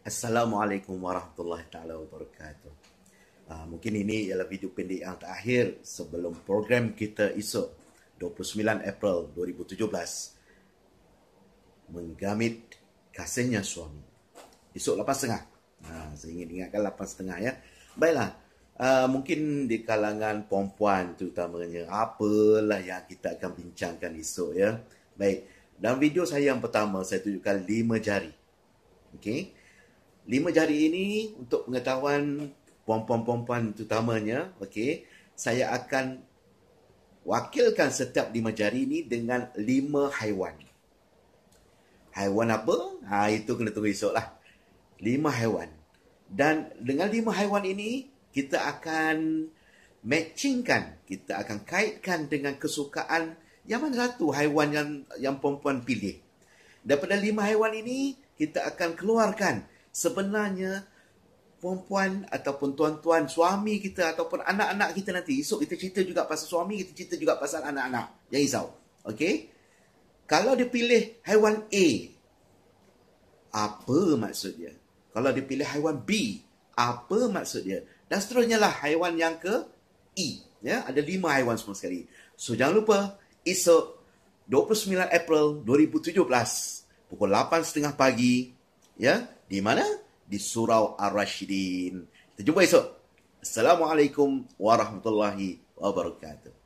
Assalamualaikum warahmatullahi taala wabarakatuh. Uh, mungkin ini ialah video pendek yang terakhir sebelum program kita esok 29 April 2017 menggamit kasihnya suami. Esok 8.30. Nah, ah, saya ingin ingatkan 8.30 ya. Baiklah. Uh, mungkin di kalangan perempuan terutamanya apalah yang kita akan bincangkan esok ya. Baik. Dalam video saya yang pertama saya tunjukkan 5 jari. Okey lima jari ini untuk pengetahuan puan-puan-puan terutamanya, okey, saya akan wakilkan setiap lima jari ini dengan lima haiwan. Haiwan apa? Ha, itu kena tunggu esok lah. Lima haiwan. Dan dengan lima haiwan ini, kita akan matchingkan, kita akan kaitkan dengan kesukaan yang mana satu haiwan yang yang perempuan pilih. Daripada lima haiwan ini, kita akan keluarkan sebenarnya perempuan ataupun tuan-tuan suami kita ataupun anak-anak kita nanti esok kita cerita juga pasal suami kita cerita juga pasal anak-anak jangan risau okey kalau dia pilih haiwan A apa maksud dia kalau dia pilih haiwan B apa maksud dia dan seterusnya lah haiwan yang ke E ya ada lima haiwan semua sekali so jangan lupa esok 29 April 2017 pukul 8.30 pagi ya di mana? Di Surau Ar-Rashidin. Kita jumpa esok. Assalamualaikum warahmatullahi wabarakatuh.